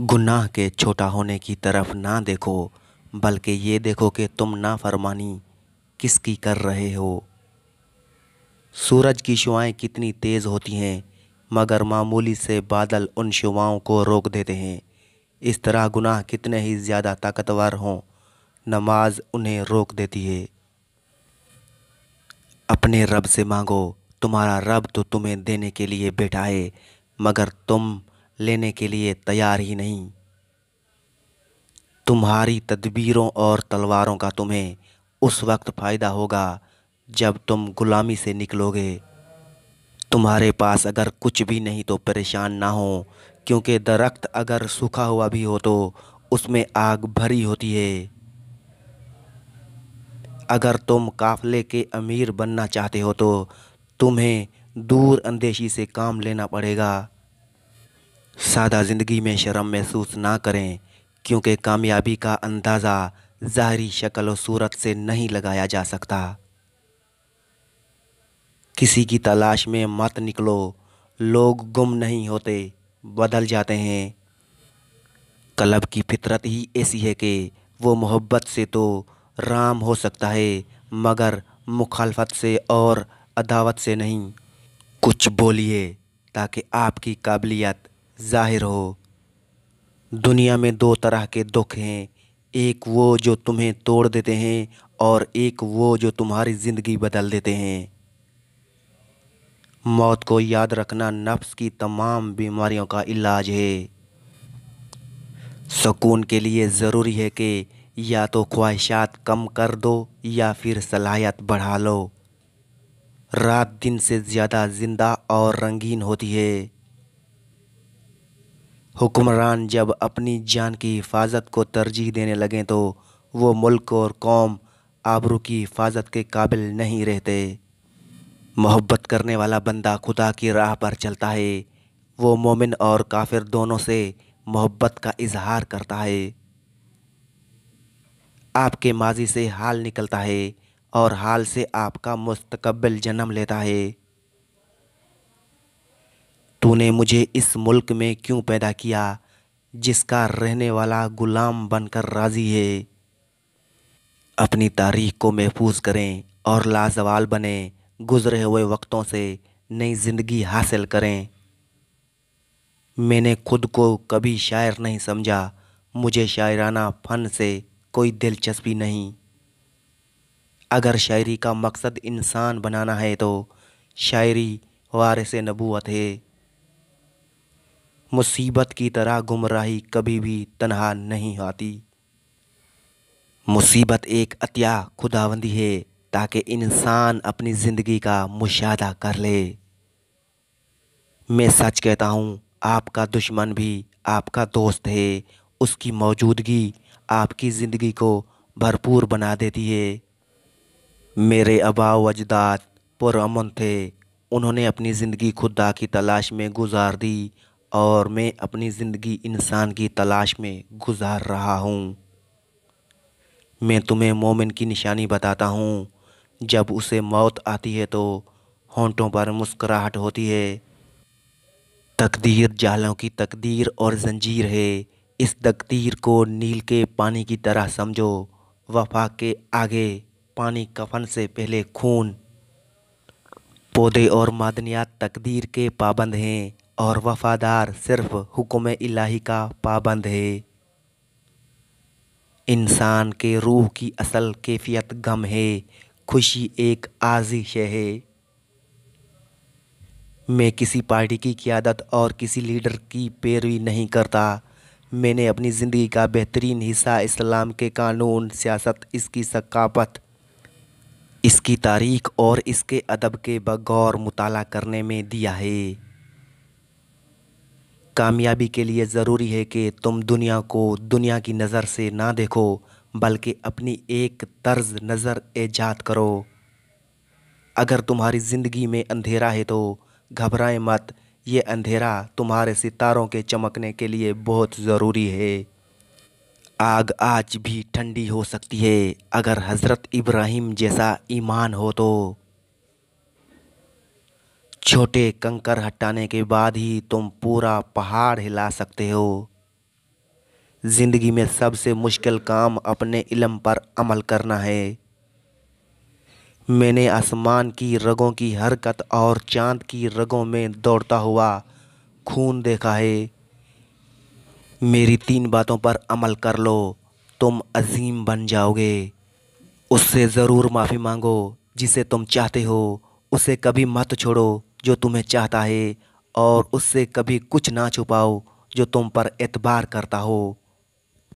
गुनाह के छोटा होने की तरफ ना देखो बल्कि ये देखो कि तुम नाफरमानी किसकी कर रहे हो सूरज की शुआएं कितनी तेज़ होती हैं मगर मामूली से बादल उन शुआओं को रोक देते हैं इस तरह गुनाह कितने ही ज़्यादा ताकतवर हों नमाज उन्हें रोक देती है अपने रब से मांगो तुम्हारा रब तो तुम्हें देने के लिए बैठा है मगर तुम लेने के लिए तैयार ही नहीं तुम्हारी तदबीरों और तलवारों का तुम्हें उस वक्त फ़ायदा होगा जब तुम गुलामी से निकलोगे तुम्हारे पास अगर कुछ भी नहीं तो परेशान ना हो क्योंकि दरख्त अगर सूखा हुआ भी हो तो उसमें आग भरी होती है अगर तुम काफ़ले के अमीर बनना चाहते हो तो तुम्हें दूर अंदेशी से काम लेना पड़ेगा सादा ज़िंदगी में शर्म महसूस ना करें क्योंकि कामयाबी का अंदाज़ा ज़ाहरी शक्ल और सूरत से नहीं लगाया जा सकता किसी की तलाश में मत निकलो लोग गुम नहीं होते बदल जाते हैं कलब की फितरत ही ऐसी है कि वो मोहब्बत से तो राम हो सकता है मगर मुखालफत से और अदावत से नहीं कुछ बोलिए ताकि आपकी काबिलियत ज़ाहिर हो दुनिया में दो तरह के दुख हैं एक वो जो तुम्हें तोड़ देते हैं और एक वो जो तुम्हारी ज़िंदगी बदल देते हैं मौत को याद रखना नफ्स की तमाम बीमारियों का इलाज है सुकून के लिए ज़रूरी है कि या तो ख्वाहिशात कम कर दो या फिर सलाहियत बढ़ा लो रात दिन से ज़्यादा ज़िंदा और रंगीन होती है हुक्मरान जब अपनी जान की हिफाजत को तरजीह देने लगें तो वो मुल्क और कौम आबरू की हिफाजत के काबिल नहीं रहते मोहब्बत करने वाला बंदा खुदा की राह पर चलता है वो मोमिन और काफिर दोनों से मोहब्बत का इजहार करता है आपके माजी से हाल निकलता है और हाल से आपका मुस्तकबिल जन्म लेता है तूने मुझे इस मुल्क में क्यों पैदा किया जिसका रहने वाला गुलाम बनकर राज़ी है अपनी तारीख को महफूज करें और लाजवाल बने गुज़रे हुए वक्तों से नई ज़िंदगी हासिल करें मैंने खुद को कभी शायर नहीं समझा मुझे शायराना फ़न से कोई दिलचस्पी नहीं अगर शायरी का मकसद इंसान बनाना है तो शायरी वारिस नबूत है मुसीबत की तरह गुमराही कभी भी तनहा नहीं आती मुसीबत एक अतिया खुदाबंदी है ताकि इंसान अपनी ज़िंदगी का मुशाह कर ले मैं सच कहता हूँ आपका दुश्मन भी आपका दोस्त है उसकी मौजूदगी आपकी ज़िंदगी को भरपूर बना देती है मेरे अबाव अजदाद पुरमन थे उन्होंने अपनी ज़िंदगी खुदा की तलाश में गुजार दी और मैं अपनी ज़िंदगी इंसान की तलाश में गुजार रहा हूँ मैं तुम्हें मोमिन की निशानी बताता हूँ जब उसे मौत आती है तो होंठों पर मुस्कराहट होती है तकदीर जालों की तकदीर और जंजीर है इस तकदीर को नील के पानी की तरह समझो वफा के आगे पानी कफन से पहले खून पौधे और मादनियात तकदीर के पाबंद हैं और वफ़ादार सिर्फ हुक्म इलाही का पाबंद है इंसान के रूह की असल कैफियत गम है खुशी एक आजिश है मैं किसी पार्टी की क्यादत और किसी लीडर की पैरवी नहीं करता मैंने अपनी ज़िंदगी का बेहतरीन हिस्सा इस्लाम के कानून सियासत इसकी सकाफत इसकी तारीख और इसके अदब के बगौर मुताला करने में दिया है कामयाबी के लिए ज़रूरी है कि तुम दुनिया को दुनिया की नज़र से ना देखो बल्कि अपनी एक तर्ज नज़र एजाद करो अगर तुम्हारी ज़िंदगी में अंधेरा है तो घबराएं मत ये अंधेरा तुम्हारे सितारों के चमकने के लिए बहुत ज़रूरी है आग आज भी ठंडी हो सकती है अगर हज़रत इब्राहिम जैसा ईमान हो तो छोटे कंकर हटाने के बाद ही तुम पूरा पहाड़ हिला सकते हो ज़िंदगी में सबसे मुश्किल काम अपने इलम पर अमल करना है मैंने आसमान की रगों की हरकत और चांद की रगों में दौड़ता हुआ खून देखा है मेरी तीन बातों पर अमल कर लो तुम अजीम बन जाओगे उससे ज़रूर माफ़ी मांगो जिसे तुम चाहते हो उसे कभी मत छोड़ो जो तुम्हें चाहता है और उससे कभी कुछ ना छुपाओ जो तुम पर एतबार करता हो